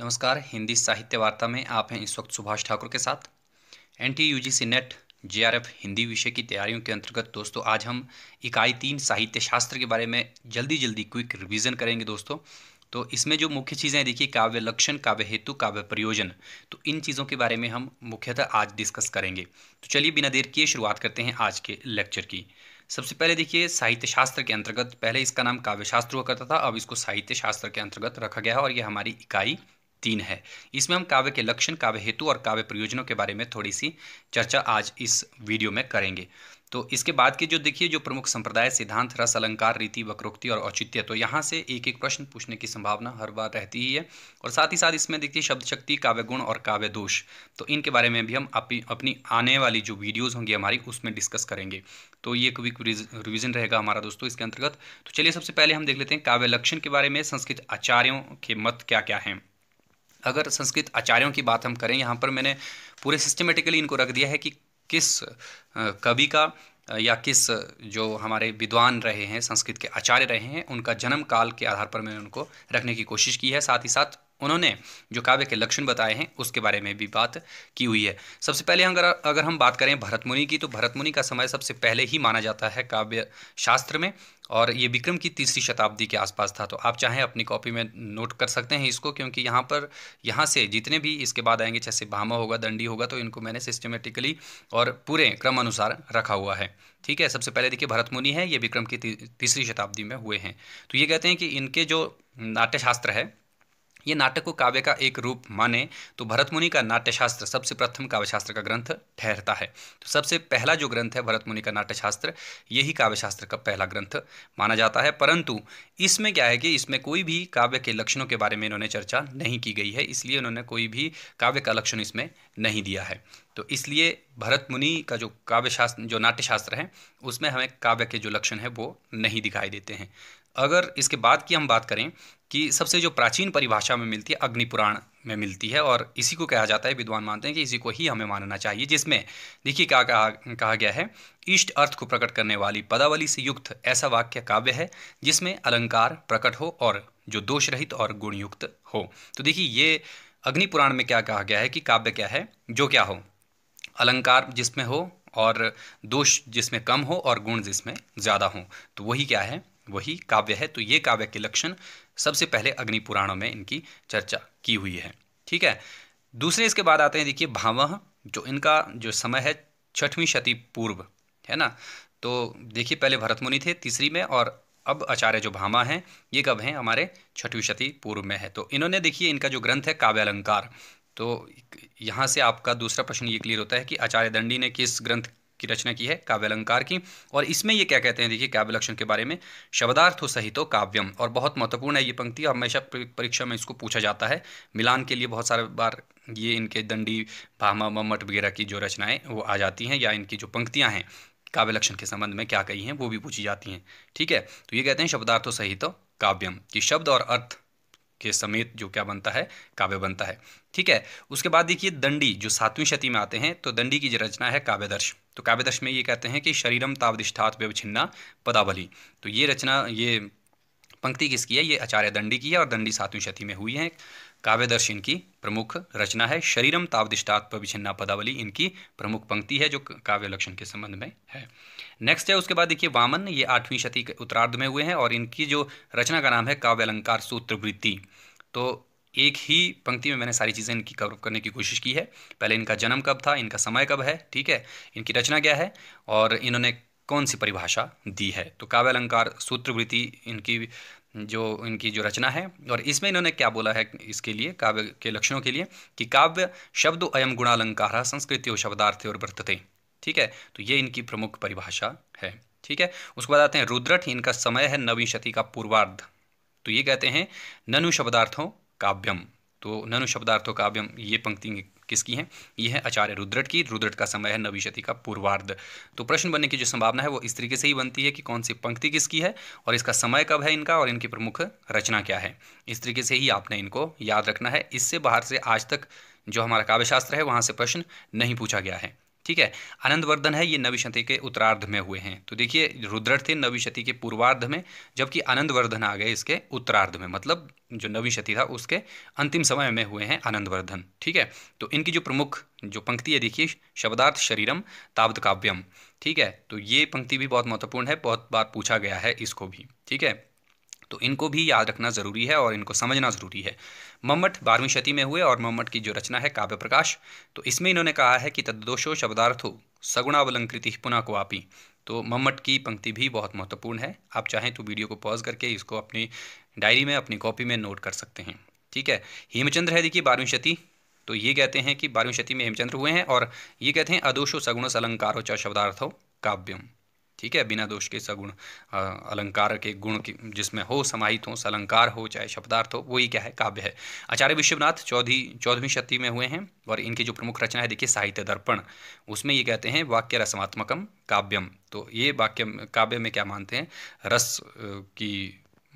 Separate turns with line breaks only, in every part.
नमस्कार हिंदी साहित्य वार्ता में आप हैं इस वक्त सुभाष ठाकुर के साथ N T U G C net J R F Hindi विषय की तैयारियों के अंतर्गत दोस्तों आज हम इकाई तीन साहित्य शास्त्र के बारे में जल्दी जल्दी क्विक रिवीजन करेंगे दोस्तों तो इसमें जो मुख्य चीज़ें देखिए काव्य लक्षण काव्य हेतु काव्य प्रयोजन तो इन चीज़ों के बारे में हम मुख्यतः आज डिस्कस करेंगे तो चलिए बिना देर किए शुरुआत करते हैं आज के लेक्चर की सबसे पहले देखिए साहित्य शास्त्र के अंतर्गत पहले इसका नाम काव्य शास्त्र हुआ करता था अब इसको साहित्य शास्त्र के अंतर्गत रखा गया है और ये हमारी इकाई तीन है इसमें हम काव्य के लक्षण काव्य हेतु और काव्य प्रयोजनों के बारे में थोड़ी सी चर्चा आज इस वीडियो में करेंगे तो इसके बाद के जो देखिए जो प्रमुख संप्रदाय सिद्धांत रस अलंकार रीति वक्रोक्ति और औचित्य तो यहाँ से एक एक प्रश्न पूछने की संभावना हर बार रहती ही है और साथ ही साथ इसमें देखिए शब्द शक्ति काव्य गुण और काव्य दोष तो इनके बारे में भी हम अपनी आने वाली जो वीडियोस होंगी हमारी उसमें डिस्कस करेंगे तो ये क्विक रिविजन रहेगा हमारा दोस्तों इसके अंतर्गत तो चलिए सबसे पहले हम देख लेते हैं काव्य लक्षण के बारे में संस्कृत आचार्यों के मत क्या क्या हैं अगर संस्कृत आचार्यों की बात हम करें यहाँ पर मैंने पूरे सिस्टमेटिकली इनको रख दिया है कि किस कवि का या किस जो हमारे विद्वान रहे हैं संस्कृत के आचार्य रहे हैं उनका जन्म काल के आधार पर मैंने उनको रखने की कोशिश की है साथ ही साथ उन्होंने जो काव्य के लक्षण बताए हैं उसके बारे में भी बात की हुई है सबसे पहले अगर अगर हम बात करें भरत मुनि की तो भरत मुनि का समय सबसे पहले ही माना जाता है काव्य शास्त्र में और ये विक्रम की तीसरी शताब्दी के आसपास था तो आप चाहें अपनी कॉपी में नोट कर सकते हैं इसको क्योंकि यहाँ पर यहाँ से जितने भी इसके बाद आएंगे जैसे भामा होगा दंडी होगा तो इनको मैंने सिस्टमेटिकली और पूरे क्रम अनुसार रखा हुआ है ठीक है सबसे पहले देखिए भरत मुनि है ये विक्रम की तीसरी शताब्दी में हुए हैं तो ये कहते हैं कि इनके जो नाट्यशास्त्र है ये नाटक को काव्य का एक रूप माने तो भरत मुनि का नाट्यशास्त्र सबसे प्रथम काव्यशास्त्र का ग्रंथ ठहरता है तो सबसे पहला जो ग्रंथ है भरत मुनि का नाट्यशास्त्र यही काव्यशास्त्र का पहला ग्रंथ माना जाता है परंतु इसमें क्या है कि इसमें कोई भी काव्य के लक्षणों के बारे में इन्होंने चर्चा नहीं की गई है इसलिए उन्होंने कोई भी काव्य का लक्षण इसमें नहीं दिया है तो इसलिए भरत मुनि का जो काव्य शास्त्र जो नाट्य शास्त्र है उसमें हमें काव्य के जो लक्षण है वो नहीं दिखाई देते हैं अगर इसके बाद की हम बात करें कि सबसे जो प्राचीन परिभाषा में मिलती है अग्निपुराण में मिलती है और इसी को कहा जाता है विद्वान मानते हैं कि इसी को ही हमें मानना चाहिए जिसमें देखिए क्या कहा कहा गया है इष्ट अर्थ को प्रकट करने वाली पदावली से युक्त ऐसा वाक्य काव्य है जिसमें अलंकार प्रकट हो और जो दोष रहित और गुणयुक्त हो तो देखिए ये अग्निपुराण में क्या कहा गया है कि काव्य क्या है जो क्या हो अलंकार जिसमें हो और दोष जिसमें कम हो और गुण जिसमें ज़्यादा हो तो वही क्या है वही काव्य है तो ये काव्य के लक्षण सबसे पहले अग्नि पुराणों में इनकी चर्चा की हुई है ठीक है दूसरे इसके बाद आते हैं देखिए भाव जो इनका जो समय है छठवीं शती पूर्व है ना तो देखिए पहले भरत मुनि थे तीसरी में और अब आचार्य जो भामा हैं ये कब हैं हमारे छठवीं शती पूर्व में है तो इन्होंने देखिए इनका जो ग्रंथ है काव्य अलंकार तो यहाँ से आपका दूसरा प्रश्न ये क्लियर होता है कि आचार्य दंडी ने किस ग्रंथ की रचना की है काव्यलंकार की और इसमें ये क्या कहते हैं देखिए काव्य लक्षण के बारे में शब्दार्थ सहित काव्यम और बहुत महत्वपूर्ण है ये पंक्ति और हमेशा परीक्षा में इसको पूछा जाता है मिलान के लिए बहुत सारे बार ये इनके दंडी भामा मम्मट वगैरह की जो रचनाएं वो आ जाती हैं या इनकी जो पंक्तियाँ हैं काव्य लक्षण के संबंध में क्या कही हैं वो भी पूछी जाती हैं ठीक है तो ये कहते हैं शब्दार्थो सहित काव्यम कि शब्द और अर्थ के समेत जो क्या बनता है काव्य बनता है ठीक है उसके बाद देखिए दंडी जो सातवीं शती में आते हैं तो दंडी की जो रचना है काव्यदर्श तो काव्यदर्श में ये कहते हैं कि शरीरम तावधिष्ठात व्यवच्छिन्ना पदावली तो ये रचना ये पंक्ति किसकी है ये आचार्य दंडी की है और दंडी सातवीं शती में हुई है काव्य दर्शन की प्रमुख रचना है शरीरम तावदिष्टात् विछिन्ना पदावली इनकी प्रमुख पंक्ति है जो काव्य लक्षण के संबंध में है नेक्स्ट है उसके बाद देखिए वामन ये आठवीं शती के उत्तरार्ध में हुए हैं और इनकी जो रचना का नाम है काव्य अलंकार सूत्रवृत्ति तो एक ही पंक्ति में मैंने सारी चीज़ें इनकी कवर करने की कोशिश की है पहले इनका जन्म कब था इनका समय कब है ठीक है इनकी रचना क्या है और इन्होंने कौन सी परिभाषा दी है तो काव्य अलंकार सूत्रवृत्ति इनकी जो इनकी जो रचना है और इसमें इन्होंने क्या बोला है इसके लिए काव्य के लक्षणों के लिए कि काव्य शब्द अयम गुणालंकार संस्कृति और शब्दार्थ और वर्तते ठीक है तो ये इनकी प्रमुख परिभाषा है ठीक है उसके बाद आते हैं रुद्रठ इनका समय है नवी शती का पूर्वार्ध तो ये कहते हैं ननु शब्दार्थों काव्यम तो ननु शब्दार्थों काव्यम ये पंक्ति किसकी हैं ये है आचार्य रुद्रट की रुद्रट का समय है नवी शती का पूर्वार्ध तो प्रश्न बनने की जो संभावना है वो इस तरीके से ही बनती है कि कौन सी पंक्ति किसकी है और इसका समय कब है इनका और इनकी प्रमुख रचना क्या है इस तरीके से ही आपने इनको याद रखना है इससे बाहर से आज तक जो हमारा काव्यशास्त्र है वहाँ से प्रश्न नहीं पूछा गया है ठीक है आनंदवर्धन है ये नवी शती के उत्तरार्ध में हुए हैं तो देखिए रुद्र थे नवी शती के पूर्वार्ध में जबकि आनंदवर्धन आ गए इसके उत्तरार्ध में मतलब जो नवी शती था उसके अंतिम समय में हुए हैं आनंदवर्धन ठीक है तो इनकी जो प्रमुख जो पंक्ति है देखिए शब्दार्थ शरीरम ताब्द काव्यम ठीक है तो ये पंक्ति भी बहुत महत्वपूर्ण है बहुत बार पूछा गया है इसको भी ठीक है तो इनको भी याद रखना ज़रूरी है और इनको समझना ज़रूरी है मम्मट बारहवीं शती में हुए और मम्मट की जो रचना है काव्य प्रकाश तो इसमें इन्होंने कहा है कि तद्दोषो शब्दार्थो सगुणावलंकृति पुनः को आपी तो मम्मट की पंक्ति भी बहुत महत्वपूर्ण है आप चाहें तो वीडियो को पॉज करके इसको अपनी डायरी में अपनी कॉपी में नोट कर सकते हैं ठीक है हेमचंद्र है देखिए बारहवीं शती तो ये कहते हैं कि बारहवीं शती में हेमचंद्र हुए हैं और ये कहते हैं अदोषो सगुण सलंकारो च शब्दार्थो काव्यम ठीक है बिना दोष के सगुण अलंकार के गुण की जिसमें हो समाहित हो अलंकार हो चाहे शब्दार्थ हो वही क्या है काव्य है आचार्य विश्वनाथ चौधरी चौदहवीं शती में हुए हैं और इनकी जो प्रमुख रचना है देखिए साहित्य दर्पण उसमें ये कहते हैं वाक्य रसमात्मकम काव्यम तो ये वाक्य काव्य में क्या मानते हैं रस की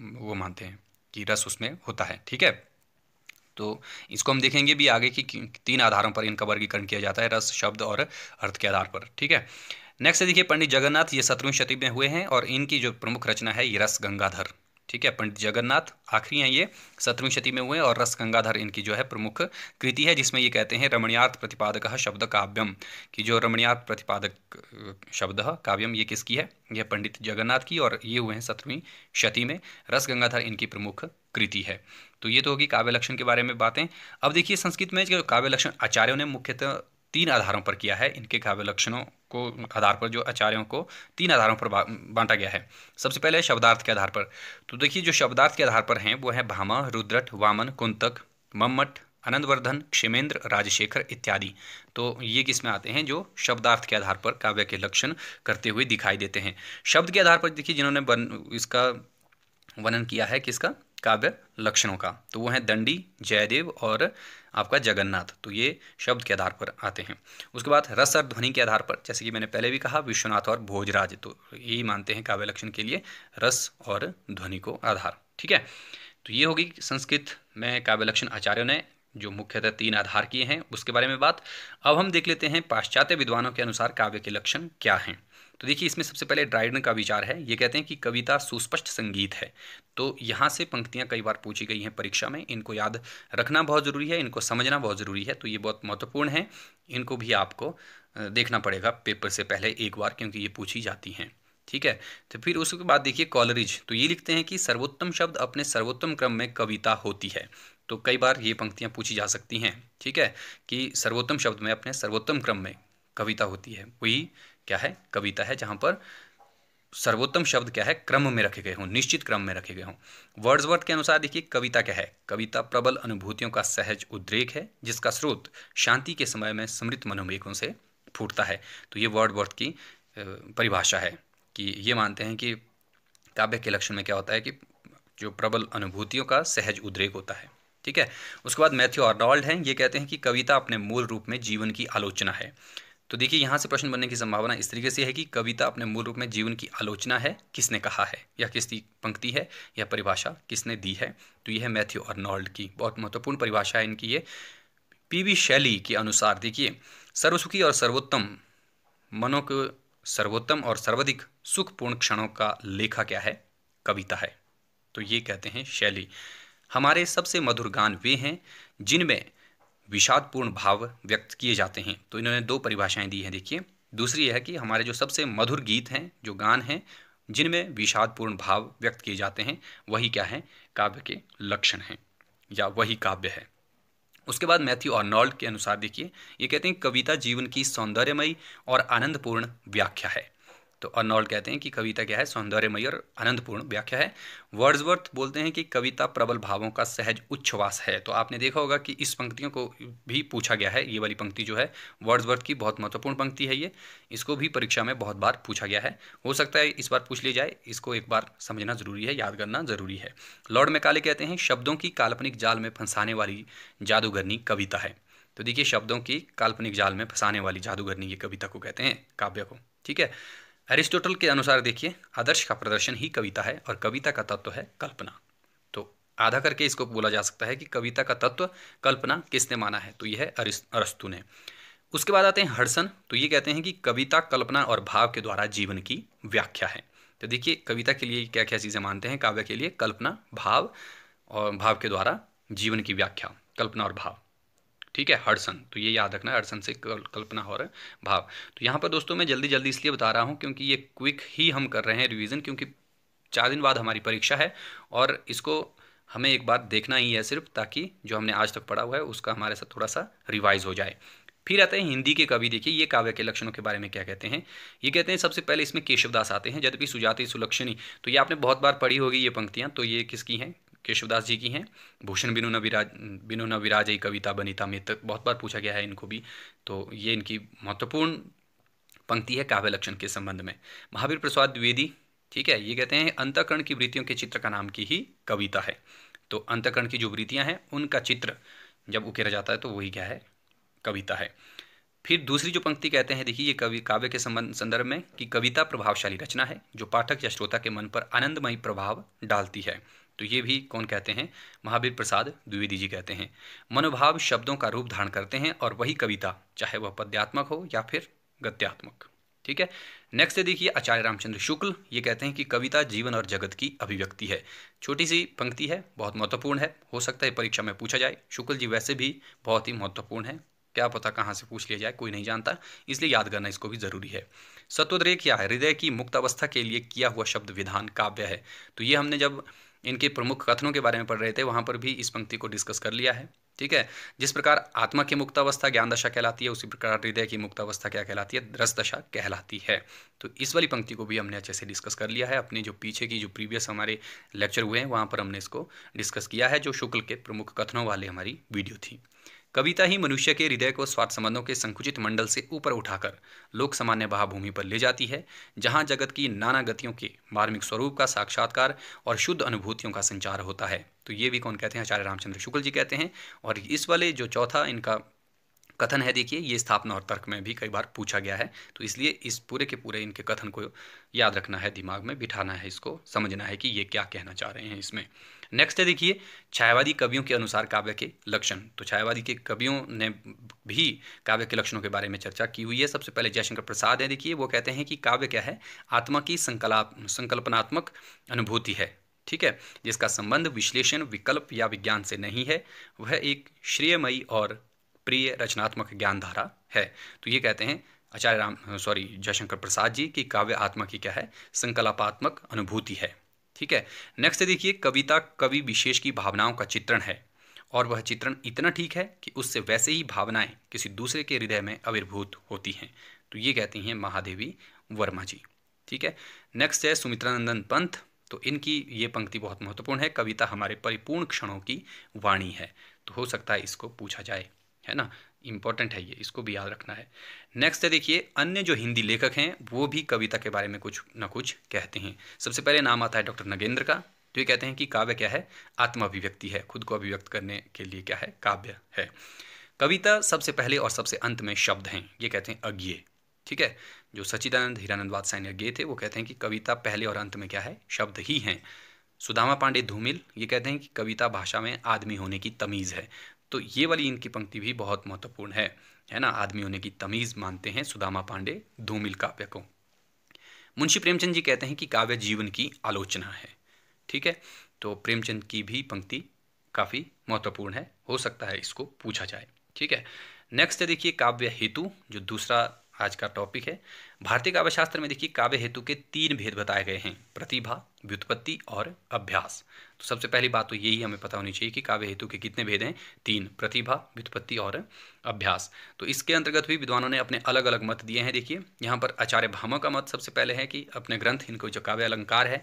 वो मानते हैं कि रस उसमें होता है ठीक है तो इसको हम देखेंगे भी आगे कि तीन आधारों पर इनका वर्गीकरण किया जाता है रस शब्द और अर्थ के आधार पर ठीक है नेक्स्ट देखिए पंडित जगन्नाथ ये सत्रहवीं शती में हुए हैं और इनकी जो प्रमुख रचना है ये रस गंगाधर ठीक है पंडित जगन्नाथ आखिरी हैं ये सत्रहवीं शती में हुए और रस गंगाधर इनकी जो है प्रमुख कृति है जिसमें ये कहते हैं रमणियात प्रतिपादक शब्द काव्यम कि जो रमणियात प्रतिपादक शब्द काव्यम ये किसकी है यह पंडित जगन्नाथ की और ये हुए हैं सत्रहवीं शती में रस गंगाधर इनकी प्रमुख कृति है तो ये तो होगी काव्य लक्षण के बारे में बातें अब देखिए संस्कृत में जो काव्य लक्षण आचार्यों ने मुख्यतः तीन आधारों पर किया है इनके काव्य लक्षणों को आधार पर जो आचार्यों को तीन आधारों पर बांटा गया है सबसे पहले शब्दार्थ के आधार पर तो देखिए जो शब्दार्थ के आधार पर हैं वो है भामा रुद्रट वामन कुंतक मम्मट आनंदवर्धन क्षेमेंद्र राजशेखर इत्यादि तो ये किसमें आते हैं जो शब्दार्थ के आधार पर काव्य के लक्षण करते हुए दिखाई देते हैं शब्द के आधार पर देखिए जिन्होंने बन इसका वर्णन किया है किसका काव्य लक्षणों का तो वो हैं दंडी जयदेव और आपका जगन्नाथ तो ये शब्द के आधार पर आते हैं उसके बाद रस और ध्वनि के आधार पर जैसे कि मैंने पहले भी कहा विश्वनाथ और भोजराज तो यही मानते हैं काव्य लक्षण के लिए रस और ध्वनि को आधार ठीक है तो ये होगी संस्कृत में काव्य लक्षण आचार्यों ने जो मुख्यतः तीन आधार किए हैं उसके बारे में बात अब हम देख लेते हैं पाश्चात्य विद्वानों के अनुसार काव्य के लक्षण क्या हैं तो देखिए इसमें सबसे पहले ड्राइडन का विचार है ये कहते हैं कि कविता सुस्पष्ट संगीत है तो यहाँ से पंक्तियाँ कई बार पूछी गई हैं परीक्षा में इनको याद रखना बहुत ज़रूरी है इनको समझना बहुत ज़रूरी है तो ये बहुत महत्वपूर्ण है इनको भी आपको देखना पड़ेगा पेपर से पहले एक बार क्योंकि ये पूछी जाती हैं ठीक है तो फिर उसके बाद देखिए कॉलरिज तो ये लिखते हैं कि सर्वोत्तम शब्द अपने सर्वोत्तम क्रम में कविता होती है तो कई बार ये पंक्तियाँ पूछी जा सकती हैं ठीक है कि सर्वोत्तम शब्द में अपने सर्वोत्तम क्रम में कविता होती है वही क्या है कविता है जहाँ पर सर्वोत्तम शब्द क्या है क्रम में रखे गए हों निश्चित क्रम में रखे गए हों वर्ड्सवर्थ के अनुसार देखिए कविता क्या है कविता प्रबल अनुभूतियों का सहज उद्रेक है जिसका स्रोत शांति के समय में समृद्ध मनोमेकों से फूटता है तो ये वर्डवर्थ की परिभाषा है कि ये मानते हैं कि काव्य के लक्षण में क्या होता है कि जो प्रबल अनुभूतियों का सहज उद्रेक होता है ठीक है उसके बाद मैथ्यू आर्नॉल्ड हैं ये कहते हैं कि कविता अपने मूल रूप में जीवन की आलोचना है तो देखिए यहाँ से प्रश्न बनने की संभावना इस तरीके से है कि कविता अपने मूल रूप में जीवन की आलोचना है किसने कहा है या किसकी पंक्ति है या परिभाषा किसने दी है तो यह है मैथ्यू अर्नॉल्ड की बहुत महत्वपूर्ण परिभाषा है इनकी ये पीवी शैली के अनुसार देखिए सर्वसुखी और सर्वोत्तम मनो के सर्वोत्तम और सर्वाधिक सुखपूर्ण क्षणों का लेखा क्या है कविता है तो ये कहते हैं शैली हमारे सबसे मधुर गान वे हैं जिनमें विषादपूर्ण भाव व्यक्त किए जाते हैं तो इन्होंने दो परिभाषाएं दी हैं देखिए दूसरी यह है कि हमारे जो सबसे मधुर गीत हैं जो गान हैं जिनमें विषादपूर्ण भाव व्यक्त किए जाते हैं वही क्या है काव्य के लक्षण हैं या वही काव्य है उसके बाद मैथ्यू ऑर्नॉल्ड के अनुसार देखिए ये कहते हैं कविता जीवन की सौंदर्यमयी और आनंदपूर्ण व्याख्या है तो अर्नॉल्ड कहते हैं कि कविता क्या है सौंदर्यमयी और आनंदपूर्ण व्याख्या है वर्ड्सवर्थ बोलते हैं कि कविता प्रबल भावों का सहज उच्छ्वास है तो आपने देखा होगा कि इस पंक्तियों को भी पूछा गया है ये वाली पंक्ति जो है वर्ड्सवर्थ की बहुत महत्वपूर्ण पंक्ति है ये इसको भी परीक्षा में बहुत बार पूछा गया है हो सकता है इस बार पूछ ली जाए इसको एक बार समझना ज़रूरी है याद करना ज़रूरी है लॉर्ड मैकाले कहते हैं शब्दों की काल्पनिक जाल में फंसाने वाली जादूगरनी कविता है तो देखिए शब्दों की काल्पनिक जाल में फंसाने वाली जादूगरनी ये कविता को कहते हैं काव्य को ठीक है एरिस्टोटल के अनुसार देखिए आदर्श का प्रदर्शन ही कविता है और कविता का तत्व है कल्पना तो आधा करके इसको बोला जा सकता है कि कविता का तत्व कल्पना किसने माना है तो यह है अरस्तु ने उसके बाद आते हैं हर्सन तो ये कहते हैं कि कविता कल्पना और भाव के द्वारा जीवन की व्याख्या है तो देखिए कविता के लिए क्या क्या चीज़ें मानते हैं काव्य के लिए कल्पना भाव और भाव के द्वारा जीवन की व्याख्या कल्पना और भाव ठीक है हड़सन तो ये याद रखना हड़सन से कल्पना हो रहा है भाव तो यहाँ पर दोस्तों मैं जल्दी जल्दी इसलिए बता रहा हूँ क्योंकि ये क्विक ही हम कर रहे हैं रिविजन क्योंकि चार दिन बाद हमारी परीक्षा है और इसको हमें एक बार देखना ही है सिर्फ ताकि जो हमने आज तक पढ़ा हुआ है उसका हमारे साथ थोड़ा सा रिवाइज हो जाए फिर आते हैं हिंदी के कवि देखिए ये काव्य के लक्षणों के बारे में क्या कहते हैं ये कहते हैं सबसे पहले इसमें केशवदास आते हैं यद्यपि सुजाति सुलक्षणी तो ये आपने बहुत बार पढ़ी होगी ये पंक्तियाँ तो ये किसकी हैं केशवदास जी की हैं भूषण बिनु नविराज बिनु नविराज ही कविता बनीता मित्र बहुत बार पूछा गया है इनको भी तो ये इनकी महत्वपूर्ण पंक्ति है काव्य लक्षण के संबंध में महावीर प्रसाद द्विवेदी ठीक है ये कहते हैं अंतकरण की वृत्तियों के चित्र का नाम की ही कविता है तो अंतकरण की जो वृत्तियाँ हैं उनका चित्र जब उकेरा जाता है तो वही क्या है कविता है फिर दूसरी जो पंक्ति कहते हैं देखिए ये कवि काव्य के संबंध संदर्भ में कि कविता प्रभावशाली रचना है जो पाठक या श्रोता के मन पर आनंदमयी प्रभाव डालती है तो ये भी कौन कहते हैं महावीर प्रसाद द्विवेदी जी कहते हैं मनोभाव शब्दों का रूप धारण करते हैं और वही कविता चाहे वह पद्यात्मक हो या फिर गद्यात्मक ठीक है नेक्स्ट देखिए आचार्य रामचंद्र शुक्ल ये कहते हैं कि कविता जीवन और जगत की अभिव्यक्ति है छोटी सी पंक्ति है बहुत महत्वपूर्ण है हो सकता है परीक्षा में पूछा जाए शुक्ल जी वैसे भी बहुत ही महत्वपूर्ण है क्या पता कहाँ से पूछ लिया जाए कोई नहीं जानता इसलिए याद करना इसको भी जरूरी है सत्वोद्रेक क्या है हृदय की मुक्त अवस्था के लिए किया हुआ शब्द विधान काव्य है तो ये हमने जब इनके प्रमुख कथनों के बारे में पढ़ रहे थे वहाँ पर भी इस पंक्ति को डिस्कस कर लिया है ठीक है जिस प्रकार आत्मा की मुक्तावस्था ज्ञान दशा कहलाती है उसी प्रकार हृदय की मुक्तावस्था क्या कहलाती है रस दशा कहलाती है तो इस वाली पंक्ति को भी हमने अच्छे से डिस्कस कर लिया है अपने जो पीछे की जो प्रीवियस हमारे लेक्चर हुए हैं वहाँ पर हमने इसको डिस्कस किया है जो शुक्ल के प्रमुख कथनों वाली हमारी वीडियो थी कविता ही मनुष्य के हृदय को स्वार्थ संबंधों के संकुचित मंडल से ऊपर उठाकर लोक सामान्य भावभूमि पर ले जाती है जहाँ जगत की नाना गतियों के मार्मिक स्वरूप का साक्षात्कार और शुद्ध अनुभूतियों का संचार होता है तो ये भी कौन कहते हैं आचार्य रामचंद्र शुक्ल जी कहते हैं और इस वाले जो चौथा इनका कथन है देखिए ये स्थापना और तर्क में भी कई बार पूछा गया है तो इसलिए इस पूरे के पूरे इनके कथन को याद रखना है दिमाग में बिठाना है इसको समझना है कि ये क्या कहना चाह रहे हैं इसमें नेक्स्ट है देखिए छायावादी कवियों के अनुसार काव्य के लक्षण तो छायावादी के कवियों ने भी काव्य के लक्षणों के बारे में चर्चा की हुई है सबसे पहले जयशंकर प्रसाद है देखिए वो कहते हैं कि काव्य क्या है आत्मा की संकला संकल्पनात्मक अनुभूति है ठीक है जिसका संबंध विश्लेषण विकल्प या विज्ञान से नहीं है वह एक श्रेयमयी और प्रिय रचनात्मक ज्ञानधारा है तो ये कहते हैं आचार्य राम सॉरी जयशंकर प्रसाद जी की काव्य आत्मा की क्या है संकल्पात्मक अनुभूति है ठीक है नेक्स्ट देखिए कविता कवि विशेष की भावनाओं का चित्रण है और वह चित्रण इतना ठीक है कि उससे वैसे ही भावनाएं किसी दूसरे के हृदय में आविर्भूत होती हैं तो ये कहती हैं महादेवी वर्मा जी ठीक है नेक्स्ट है सुमित्रानंदन पंत तो इनकी ये पंक्ति बहुत महत्वपूर्ण है कविता हमारे परिपूर्ण क्षणों की वाणी है तो हो सकता है इसको पूछा जाए है ना इम्पॉर्टेंट है ये इसको भी याद रखना है नेक्स्ट है देखिए अन्य जो हिंदी लेखक हैं वो भी कविता के बारे में कुछ ना कुछ कहते हैं सबसे पहले नाम आता है डॉक्टर नगेंद्र का तो ये कहते हैं कि काव्य क्या है आत्म अभिव्यक्ति है खुद को अभिव्यक्त करने के लिए क्या है काव्य है कविता सबसे पहले और सबसे अंत में शब्द हैं ये कहते हैं अज्ञे ठीक है जो सचिदानंद हीरानंद वादसाय ने थे वो कहते हैं कि कविता पहले और अंत में क्या है शब्द ही हैं सुदामा पांडे धूमिल ये कहते हैं कि कविता भाषा में आदमी होने की तमीज़ है तो ये वाली इनकी पंक्ति भी बहुत महत्वपूर्ण है है ना आदमी होने की तमीज़ मानते हैं सुदामा पांडे धूमिल काव्य को मुंशी प्रेमचंद जी कहते हैं कि काव्य जीवन की आलोचना है ठीक है तो प्रेमचंद की भी पंक्ति काफ़ी महत्वपूर्ण है हो सकता है इसको पूछा जाए ठीक है नेक्स्ट देखिए काव्य हेतु जो दूसरा आज का टॉपिक है भारतीय काव्य शास्त्र में देखिए काव्य हेतु के तीन भेद बताए गए हैं प्रतिभा व्युत्पत्ति और अभ्यास तो सबसे पहली बात तो यही हमें पता होनी चाहिए कि काव्य हेतु के कितने भेद हैं तीन प्रतिभा व्युत्पत्ति और अभ्यास तो इसके अंतर्गत भी विद्वानों ने अपने अलग अलग मत दिए हैं देखिए यहाँ पर आचार्य भामा का मत सबसे पहले है कि अपने ग्रंथ इनको जो काव्य अलंकार है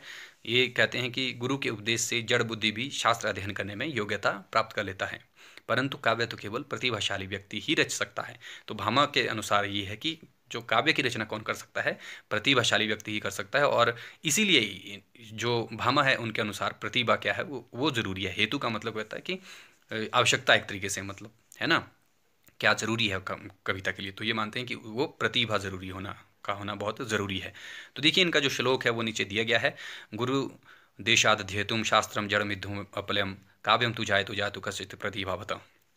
ये कहते हैं कि गुरु के उपदेश से जड़ बुद्धि भी शास्त्र अध्ययन करने में योग्यता प्राप्त कर लेता है परंतु काव्य तो केवल प्रतिभाशाली व्यक्ति ही रच सकता है तो भामा के अनुसार ये है कि जो काव्य की रचना कौन कर सकता है प्रतिभाशाली व्यक्ति ही कर सकता है और इसीलिए जो भामा है उनके अनुसार प्रतिभा क्या है वो वो जरूरी है हेतु का मतलब कहता है कि आवश्यकता एक तरीके से मतलब है ना क्या जरूरी है कविता के लिए तो ये मानते हैं कि वो प्रतिभा जरूरी होना का होना बहुत ज़रूरी है तो देखिए इनका जो श्लोक है वो नीचे दिया गया है गुरु देशाद्येतुम शास्त्रम जड़मिधुम अपलयम काव्यम तु जाए तो जा तु कश्चित प्रतिभावता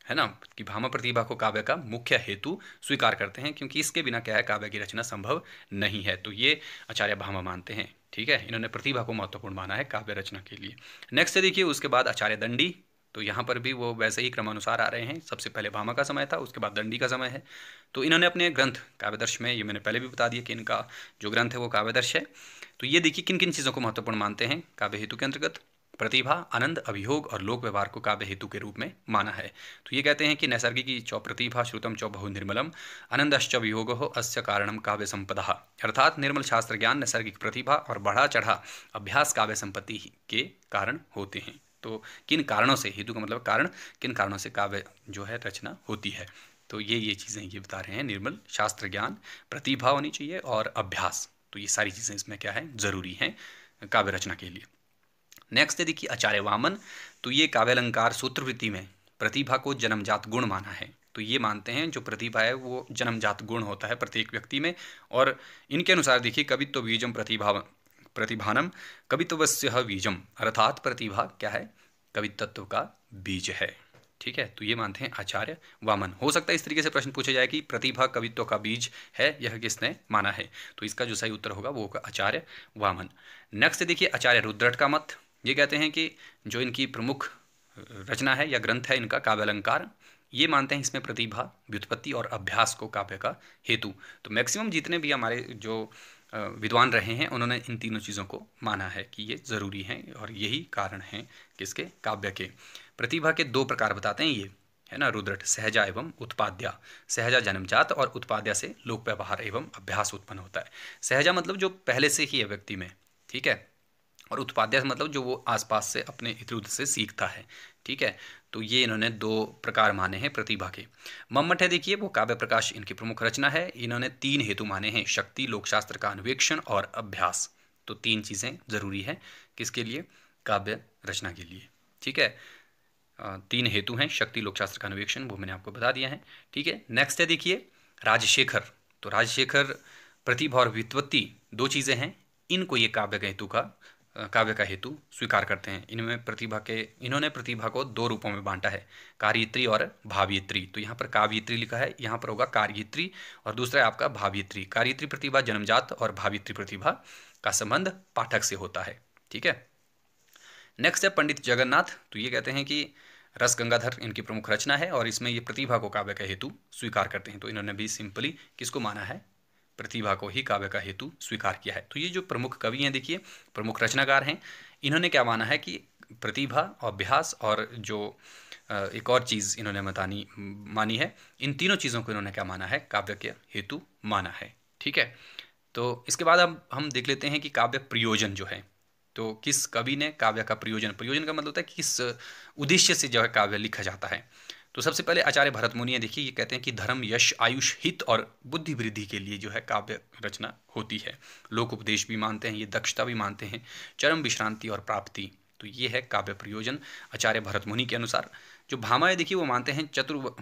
है ना कि भामा प्रतिभा को काव्य का मुख्य हेतु स्वीकार करते हैं क्योंकि इसके बिना क्या है काव्य की रचना संभव नहीं है तो ये आचार्य भामा मानते हैं ठीक है इन्होंने प्रतिभा को महत्वपूर्ण माना है काव्य रचना के लिए नेक्स्ट देखिए उसके बाद आचार्य दंडी तो यहाँ पर भी वो वैसे ही क्रमानुसार आ रहे हैं सबसे पहले भामा का समय था उसके बाद दंडी का समय है तो इन्होंने अपने ग्रंथ काव्यदर्श में ये मैंने पहले भी बता दिया कि इनका जो ग्रंथ है वो काव्यदर्श है तो ये देखिए किन किन चीज़ों को महत्वपूर्ण मानते हैं काव्य हेतु के अंतर्गत प्रतिभा आनंद अभियोग और लोक व्यवहार को काव्य हेतु के रूप में माना है तो ये कहते हैं कि नैसर्गिक चौ प्रतिभा श्रुतम चौ बहु निर्मलम आनंदश्च वियोग हो अस्य कारणम काव्य संपदा अर्थात निर्मल शास्त्र ज्ञान नैसर्गिक प्रतिभा और बढ़ा चढ़ा अभ्यास काव्य संपत्ति के कारण होते हैं तो किन कारणों से हेतु का मतलब कारण किन कारणों से काव्य जो है रचना होती है तो ये ये चीज़ें ये बता रहे हैं निर्मल शास्त्र ज्ञान प्रतिभा होनी चाहिए और अभ्यास तो ये सारी चीज़ें इसमें क्या है ज़रूरी हैं काव्य रचना के लिए नेक्स्ट देखिए आचार्य वामन तो ये काव्यलंकार सूत्रवृत्ति में प्रतिभा को जन्मजात गुण माना है तो ये मानते हैं जो प्रतिभा है वो जन्मजात गुण होता है प्रत्येक व्यक्ति में और इनके अनुसार देखिए कवित्व बीजम प्रतिभा प्रतिभानम कवित्वस्य बीजम अर्थात प्रतिभा क्या है कवित्व का बीज है ठीक है तो ये मानते हैं आचार्य वामन हो सकता है इस तरीके से प्रश्न पूछा जाए कि प्रतिभा कवित्व का बीज है यह किसने माना है तो इसका जो सही उत्तर होगा वो होगा आचार्य वामन नेक्स्ट देखिए आचार्य रुद्रट का मत ये कहते हैं कि जो इनकी प्रमुख रचना है या ग्रंथ है इनका काव्य अलंकार ये मानते हैं इसमें प्रतिभा व्युत्पत्ति और अभ्यास को काव्य का हेतु तो मैक्सिमम जितने भी हमारे जो विद्वान रहे हैं उन्होंने इन तीनों चीज़ों को माना है कि ये ज़रूरी हैं और यही कारण हैं किसके काव्य के प्रतिभा के दो प्रकार बताते हैं ये है ना रुद्रट सहजा एवं उत्पाद्या सहजा जन्मजात और उत्पाद्या से लोक व्यवहार एवं अभ्यास उत्पन्न होता है सहजा मतलब जो पहले से ही है व्यक्ति में ठीक है और उत्पाद्य मतलब जो वो आसपास से अपने इधर उधर से सीखता है ठीक है तो ये इन्होंने दो प्रकार माने हैं प्रतिभा के मम्मठ है देखिए वो काव्य प्रकाश इनकी प्रमुख रचना है इन्होंने तीन हेतु माने हैं शक्ति लोकशास्त्र का अन्वेक्षण और अभ्यास तो तीन चीज़ें जरूरी है किसके लिए काव्य रचना के लिए ठीक है तीन हेतु हैं शक्ति लोकशास्त्र का अन्वेक्षण वो मैंने आपको बता दिया है ठीक है नेक्स्ट है देखिए राजशेखर तो राजशेखर प्रतिभा और वित्वत्ति दो चीज़ें हैं इनको ये काव्य हेतु का काव्य का हेतु स्वीकार करते हैं इनमें प्रतिभा के इन्होंने प्रतिभा को दो रूपों में बांटा है कार्यत्री और भावयित्री तो यहाँ पर काव्यत्री लिखा है यहाँ पर होगा कार्यत्री और दूसरा है आपका भावयित्री कार्यत्री प्रतिभा जन्मजात और भावित्री प्रतिभा का संबंध पाठक से होता है ठीक है नेक्स्ट है पंडित जगन्नाथ तो ये कहते हैं कि रस गंगाधर इनकी प्रमुख रचना है और इसमें ये प्रतिभा को काव्य का हेतु स्वीकार करते हैं तो इन्होंने भी सिंपली किसको माना है प्रतिभा को ही काव्य का हेतु स्वीकार किया है तो ये जो प्रमुख कवि हैं देखिए प्रमुख रचनाकार हैं इन्होंने क्या माना है कि प्रतिभा अभ्यास और जो एक और चीज़ इन्होंने मतानी मानी है इन तीनों चीज़ों को इन्होंने क्या माना है काव्य के हेतु माना है ठीक है तो इसके बाद अब हम, हम देख लेते हैं कि काव्य प्रयोजन जो है तो किस कवि ने काव्य का प्रयोजन प्रयोजन का मतलब होता है कि किस उद्देश्य से जो है काव्य लिखा जाता है तो सबसे पहले आचार्य भरत मुनि देखिए ये कहते हैं कि धर्म यश आयुष हित और बुद्धि वृद्धि के लिए जो है काव्य रचना होती है लोक उपदेश भी मानते हैं ये दक्षता भी मानते हैं चरम विश्रांति और प्राप्ति तो ये है काव्य प्रयोजन आचार्य भरत मुनि के अनुसार जो भामाएँ देखिए वो मानते हैं चतुर्व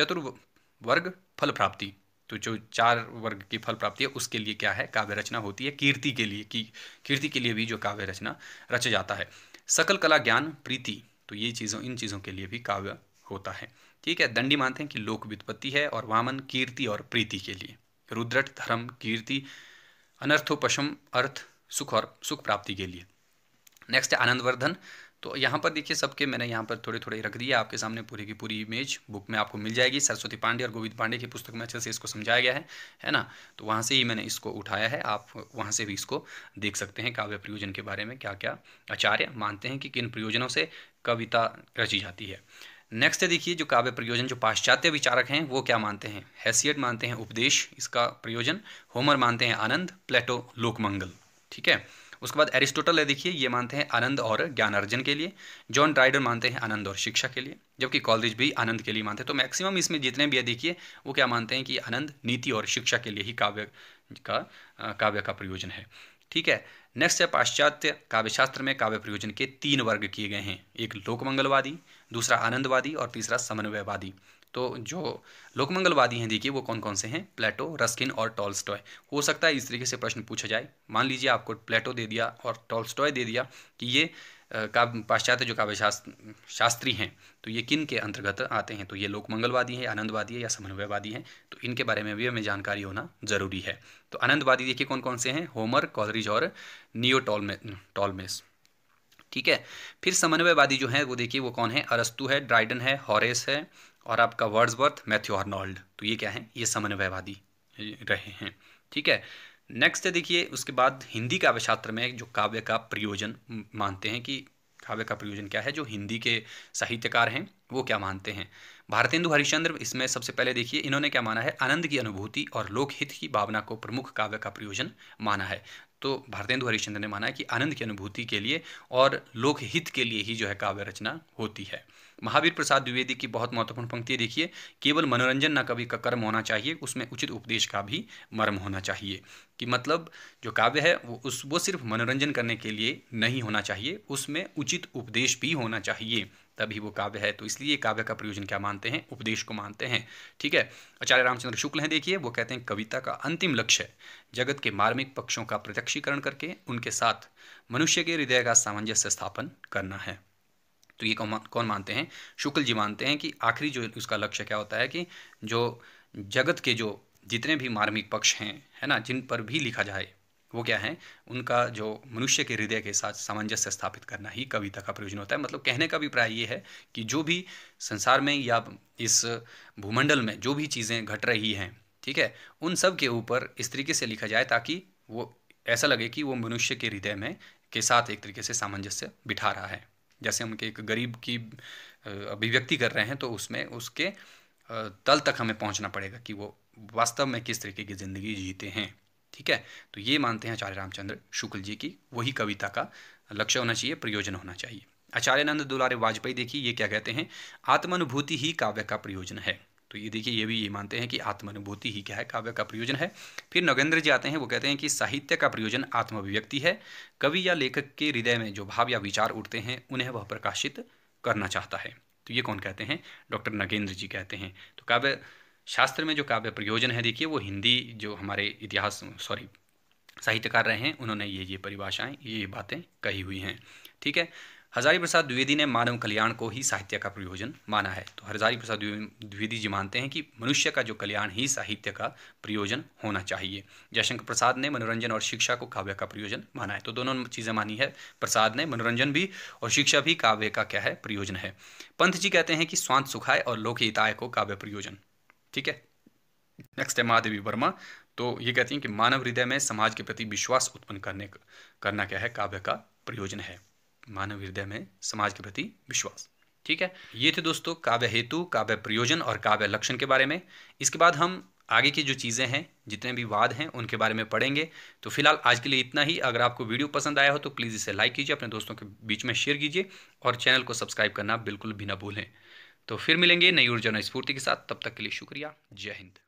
चतुर्वर्ग फल प्राप्ति तो जो चार वर्ग की फल प्राप्ति है उसके लिए क्या है काव्य रचना होती है कीर्ति के लिए की कीर्ति के लिए भी जो काव्य रचना रचा जाता है सकल कला ज्ञान प्रीति तो ये चीज़ों इन चीज़ों के लिए भी काव्य होता है ठीक है दंडी मानते हैं कि लोक वित्पत्ति है और वामन कीर्ति और प्रीति के लिए रुद्रट धर्म कीर्ति अनर्थोपशम अर्थ सुख और सुख प्राप्ति के लिए नेक्स्ट है आनंदवर्धन तो यहाँ पर देखिए सबके मैंने यहाँ पर थोड़े थोड़े रख दिए आपके सामने पूरी की पूरी इमेज बुक में आपको मिल जाएगी सरस्वती पांडे और गोविंद पांडे की पुस्तक में अच्छे से इसको समझाया गया है है ना तो वहाँ से ही मैंने इसको उठाया है आप वहाँ से भी इसको देख सकते हैं काव्य प्रयोजन के बारे में क्या क्या आचार्य मानते हैं कि किन प्रयोजनों से कविता रची जाती है नेक्स्ट है देखिए जो काव्य प्रयोजन जो पाश्चात्य विचारक हैं वो क्या मानते हैं हैसियत मानते हैं उपदेश इसका प्रयोजन होमर मानते हैं आनंद प्लेटो लोकमंगल ठीक है उसके बाद एरिस्टोटल है देखिए ये मानते हैं आनंद और ज्ञान अर्जन के लिए जॉन ड्राइडर मानते हैं आनंद और शिक्षा के लिए जबकि कॉलेज भी आनंद के लिए मानते हैं तो मैक्सिमम इसमें जितने भी है देखिए वो क्या मानते हैं कि आनंद नीति और शिक्षा के लिए ही काव्य का काव्य का प्रयोजन है ठीक है नेक्स्ट है पाश्चात्य काव्यशास्त्र में काव्य प्रयोजन के तीन वर्ग किए गए हैं एक लोकमंगलवादी दूसरा आनंदवादी और तीसरा समन्वयवादी तो जो लोकमंगलवादी हैं देखिए वो कौन कौन से हैं प्लेटो रस्किन और टॉल्स्टॉय हो सकता है इस तरीके से प्रश्न पूछा जाए मान लीजिए आपको प्लेटो दे दिया और टॉल्स्टॉय दे दिया कि ये का पाश्चात्य जो काव्य शास्त्र शास्त्री हैं तो ये किन के अंतर्गत आते हैं तो ये लोग मंगलवादी हैं आनंदवादी है या समन्वयवादी हैं तो इनके बारे में भी हमें जानकारी होना जरूरी है तो आनंदवादी देखिए कौन कौन से हैं होमर कॉलरिज और नियो टॉलमे टॉलमेस ठीक है फिर समन्वयवादी जो है वो देखिए वो कौन है अरस्तु है ड्राइडन है हॉरेस है और आपका वर्ड्सवर्थ मैथ्यू आर्नोल्ड तो ये क्या है ये समन्वयवादी रहे हैं ठीक है नेक्स्ट है देखिए उसके बाद हिंदी काव्य शास्त्र में जो काव्य का प्रयोजन मानते हैं कि काव्य का प्रयोजन क्या है जो हिंदी के साहित्यकार हैं वो क्या मानते हैं भारतेंदु हरिश्चंद्र इसमें सबसे पहले देखिए इन्होंने क्या माना है आनंद की अनुभूति और लोकहित की भावना को प्रमुख काव्य का प्रयोजन माना है तो भारतेंदु हरिश्चंद्र ने माना कि आनंद की अनुभूति के लिए और लोकहित के लिए ही जो है काव्य रचना होती है महावीर प्रसाद द्विवेदी की बहुत महत्वपूर्ण पंक्ति देखिए केवल मनोरंजन न कवि का कर्म होना चाहिए उसमें उचित उपदेश का भी मर्म होना चाहिए कि मतलब जो काव्य है वो उस वो सिर्फ मनोरंजन करने के लिए नहीं होना चाहिए उसमें उचित उपदेश भी होना चाहिए तभी वो काव्य है तो इसलिए काव्य का प्रयोजन क्या मानते हैं उपदेश को मानते हैं ठीक है आचार्य रामचंद्र शुक्ल हैं देखिए वो कहते हैं कविता का अंतिम लक्ष्य जगत के मार्मिक पक्षों का प्रत्यक्षीकरण करके उनके साथ मनुष्य के हृदय का सामंजस्य स्थापन करना है तो ये कौन मानते हैं शुक्ल जी मानते हैं कि आखिरी जो उसका लक्ष्य क्या होता है कि जो जगत के जो जितने भी मार्मिक पक्ष हैं है ना जिन पर भी लिखा जाए वो क्या है उनका जो मनुष्य के हृदय के साथ सामंजस्य स्थापित करना ही कविता का प्रयोजन होता है मतलब कहने का अभिप्राय ये है कि जो भी संसार में या इस भूमंडल में जो भी चीज़ें घट रही हैं ठीक है उन सब के ऊपर इस तरीके से लिखा जाए ताकि वो ऐसा लगे कि वो मनुष्य के हृदय में के साथ एक तरीके से सामंजस्य बिठा रहा है जैसे हम एक गरीब की अभिव्यक्ति कर रहे हैं तो उसमें उसके तल तक हमें पहुंचना पड़ेगा कि वो वास्तव में किस तरीके की ज़िंदगी जीते हैं ठीक है तो ये मानते हैं आचार्य रामचंद्र शुक्ल जी की वही कविता का लक्ष्य होना चाहिए प्रयोजन होना चाहिए नंद दुलारे वाजपेयी देखिए ये क्या कहते हैं आत्मानुभूति ही काव्य का प्रयोजन है तो ये देखिए ये भी ये मानते हैं कि आत्मानुभूति ही क्या है काव्य का प्रयोजन है फिर नगेंद्र जी आते हैं वो कहते हैं कि साहित्य का प्रयोजन आत्माभिव्यक्ति है कवि या लेखक के हृदय में जो भाव या विचार उठते हैं उन्हें वह प्रकाशित करना चाहता है तो ये कौन कहते हैं डॉक्टर नगेंद्र जी कहते हैं तो काव्य शास्त्र में जो काव्य प्रयोजन है देखिए वो हिंदी जो हमारे इतिहास सॉरी साहित्यकार रहे हैं उन्होंने ये ये परिभाषाएं ये बातें कही हुई हैं ठीक है हजारी प्रसाद द्विवेदी ने मानव कल्याण को ही साहित्य का प्रयोजन माना है तो हजारी प्रसाद द्विवेदी जी मानते हैं कि मनुष्य का जो कल्याण ही साहित्य का प्रयोजन होना चाहिए जयशंकर प्रसाद ने मनोरंजन और शिक्षा को काव्य का प्रयोजन माना है तो दोनों चीज़ें मानी है प्रसाद ने मनोरंजन भी और शिक्षा भी काव्य का क्या है प्रयोजन है पंथ जी कहते हैं कि स्वांत सुखाय और लोकहिताय को काव्य प्रयोजन ठीक है नेक्स्ट है महादेवी वर्मा तो ये कहती हैं कि मानव हृदय में समाज के प्रति विश्वास उत्पन्न करने करना क्या है काव्य का प्रयोजन है मानव हृदय में समाज के प्रति विश्वास ठीक है ये थे दोस्तों काव्य हेतु काव्य प्रयोजन और काव्य लक्षण के बारे में इसके बाद हम आगे की जो चीज़ें हैं जितने भी वाद हैं उनके बारे में पढ़ेंगे तो फिलहाल आज के लिए इतना ही अगर आपको वीडियो पसंद आया हो तो प्लीज़ इसे लाइक कीजिए अपने दोस्तों के बीच में शेयर कीजिए और चैनल को सब्सक्राइब करना बिल्कुल भी ना भूलें तो फिर मिलेंगे नई ऊर्जा नई स्फूर्ति के साथ तब तक के लिए शुक्रिया जय हिंद